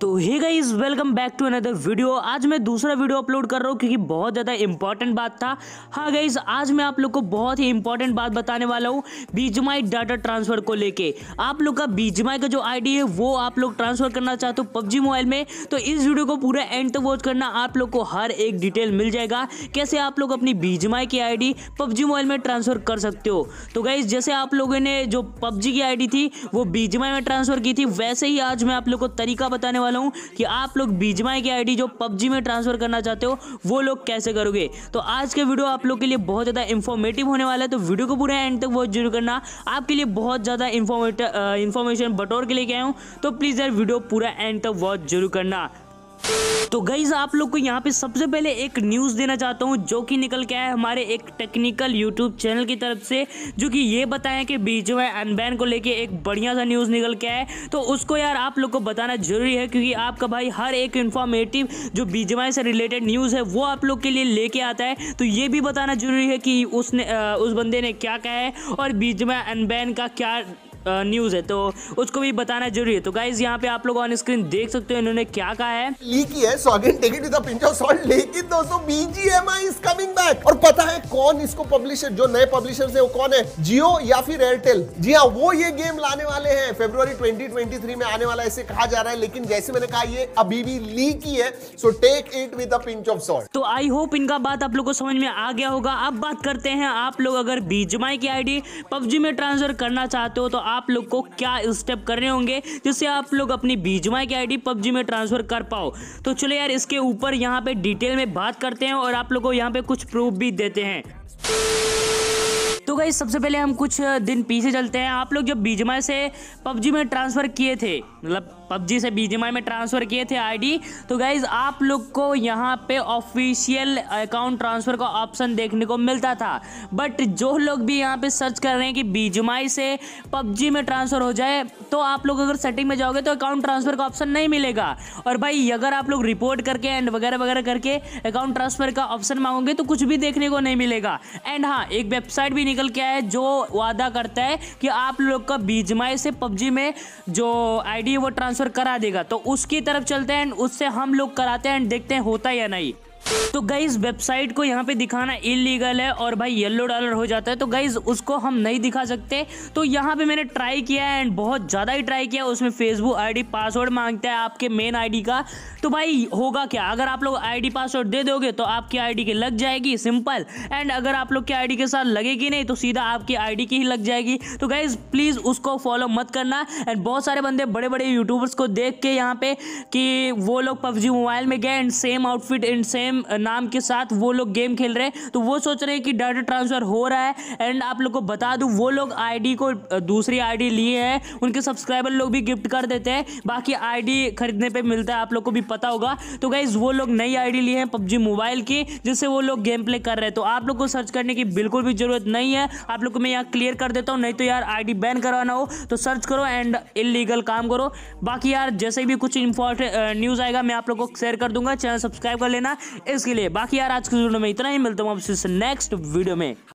तो hey guys welcome back to another video आज मैं दूसरा वीडियो अपलोड कर रहा हूँ क्योंकि बहुत ज़्यादा इंपॉर्टेंट बात था हाँ गाइज आज मैं आप लोग को बहुत ही इंपॉर्टेंट बात बताने वाला हूँ बीजमाई डाटा ट्रांसफर को लेके आप लोग का बीजमाई का जो आईडी है वो आप लोग ट्रांसफर करना चाहते हो पबजी मोबाइल में तो इस वीडियो को पूरा एंड तक वॉच करना आप लोग को हर एक डिटेल मिल जाएगा कैसे आप लोग अपनी बीजमाई की आई पबजी मोबाइल में ट्रांसफर कर सकते हो तो गाइज जैसे आप लोगों ने जो पबजी की आई थी वो बीजमाई में ट्रांसफर की थी वैसे ही आज मैं आप लोग को तरीका बताने वाला वाला हूँ कि आप लोग बीजमाई की आईडी जो पबजी में ट्रांसफर करना चाहते हो वो लोग कैसे करोगे तो आज के वीडियो आप लोग के लिए बहुत ज़्यादा इन्फॉर्मेटिव होने वाला है तो वीडियो को पूरा एंड तक बहुत जरूर करना आपके लिए बहुत ज़्यादा इन्फॉर्मेटिव इन्फॉर्मेशन बटोर के लेके आया हूँ तो प्लीज़ यार वीडियो पूरा एंड तक वॉच जरूर करना तो गईज आप लोग को यहाँ पे सबसे पहले एक न्यूज़ देना चाहता हूँ जो कि निकल के आया हमारे एक टेक्निकल यूट्यूब चैनल की तरफ से जो कि ये बताया कि बीच में अनबैन को लेके एक बढ़िया सा न्यूज़ निकल के आया तो उसको यार आप लोग को बताना जरूरी है क्योंकि आपका भाई हर एक इन्फॉर्मेटिव जो बीजवाई से रिलेटेड न्यूज़ है वो आप लोग के लिए लेके आता है तो ये भी बताना जरूरी है कि उसने उस बंदे ने क्या कहा है और बीच अनबैन का क्या न्यूज़ है तो उसको भी बताना जरूरी है तो गाइज यहाँ पे आप लोग ऑन स्क्रीन देख सकते हो इन्होंने क्या कहा है लीकी है so again take it with a pinch of salt लेकिन दोस्तों बीजीएमआई इज कमिंग बैक और पता है कौन इसको पब्लिशर जो नए पब्लिशर है वो कौन है जियो या फिर एयरटेल जी हाँ वो ये गेम लाने वाले हैं फेब्रुवरी 2023 में आने वाला ऐसे कहा जा रहा है लेकिन जैसे मैंने कहा ये अभी भी लीक ही है so take it with a pinch of salt तो आई होप इनका बात आप लोगों को समझ में आ गया होगा अब बात करते हैं आप लोग अगर बीजमाई की आईडी पबजी में ट्रांसफर करना चाहते हो तो आप लोग को क्या स्टेप करने होंगे जिससे आप लोग अपनी बीजमा की आईडी पबजी में ट्रांसफर कर पाओ तो चलो यार इसके ऊपर यहाँ पे डिटेल में बात करते हैं और आप लोग को यहाँ पे कुछ प्रूफ भी देते हैं तो गई सबसे पहले हम कुछ दिन पीछे चलते हैं आप लोग जब बीजमा से पबजी में ट्रांसफ़र किए थे मतलब पबजी से बीजेमाई में ट्रांसफ़र किए थे आईडी तो गाइज आप लोग को यहाँ पे ऑफिशियल अकाउंट ट्रांसफ़र का ऑप्शन देखने को मिलता था बट जो लोग भी यहाँ पे सर्च कर रहे हैं कि बीजेमाई से पबजी में ट्रांसफ़र हो जाए तो आप लोग अगर सेटिंग में जाओगे तो अकाउंट ट्रांसफ़र का ऑप्शन नहीं मिलेगा और भाई अगर आप लोग रिपोर्ट करके एंड वगैरह वगैरह करके अकाउंट ट्रांसफ़र का ऑप्शन मांगोगे तो कुछ भी देखने को नहीं मिलेगा एंड हाँ एक वेबसाइट भी निकल आर्टिकल क्या है जो वादा करता है कि आप लोग का बीज से पबजी में जो आईडी वो ट्रांसफर करा देगा तो उसकी तरफ चलते हैं एंड उससे हम लोग कराते हैं एंड देखते हैं होता है या नहीं तो गाइज वेबसाइट को यहाँ पे दिखाना इलीगल है और भाई येलो डॉलर हो जाता है तो गाइज उसको हम नहीं दिखा सकते तो यहाँ पे मैंने ट्राई किया एंड बहुत ज़्यादा ही ट्राई किया उसमें फेसबुक आईडी पासवर्ड मांगता है आपके मेन आईडी का तो भाई होगा क्या अगर आप लोग आईडी पासवर्ड दे दोगे तो आपकी आईडी की लग जाएगी सिंपल एंड अगर आप लोग की आईडी के साथ लगेगी नहीं तो सीधा आपकी आईडी की ही लग जाएगी तो गाइज प्लीज़ उसको फॉलो मत करना एंड बहुत सारे बंदे बड़े बड़े यूट्यूबर्स को देख के यहाँ पे कि वो लोग पबजी मोबाइल में गए and same outfit and same game नाम के साथ वो लोग गेम खेल रहे हैं तो वो सोच रहे हैं कि डाटा ट्रांसफ़र हो रहा है एंड आप लोग को बता दूँ वो लोग आईडी को दूसरी आईडी लिए हैं उनके सब्सक्राइबर लोग भी गिफ्ट कर देते हैं बाकी आईडी खरीदने पे मिलता है आप लोग को भी पता होगा तो गाइज वो लोग नई आई लिए हैं पबजी मोबाइल की जिससे वो लोग गेम प्ले कर रहे हैं तो आप लोग को सर्च करने की बिल्कुल भी ज़रूरत नहीं है आप लोग को मैं यहाँ क्लियर कर देता हूँ नहीं तो यार आईडी बैन करवाना हो तो सर्च करो एंड इलीगल काम करो बाकी यार जैसे भी कुछ इंपॉर्टेंट न्यूज़ आएगा मैं आप लोग को शेयर कर दूंगा चैनल सब्सक्राइब कर लेना इसके लिए बाकी यार आज के वीडियो में इतना ही मिलता हूँ आपसे नेक्स्ट वीडियो में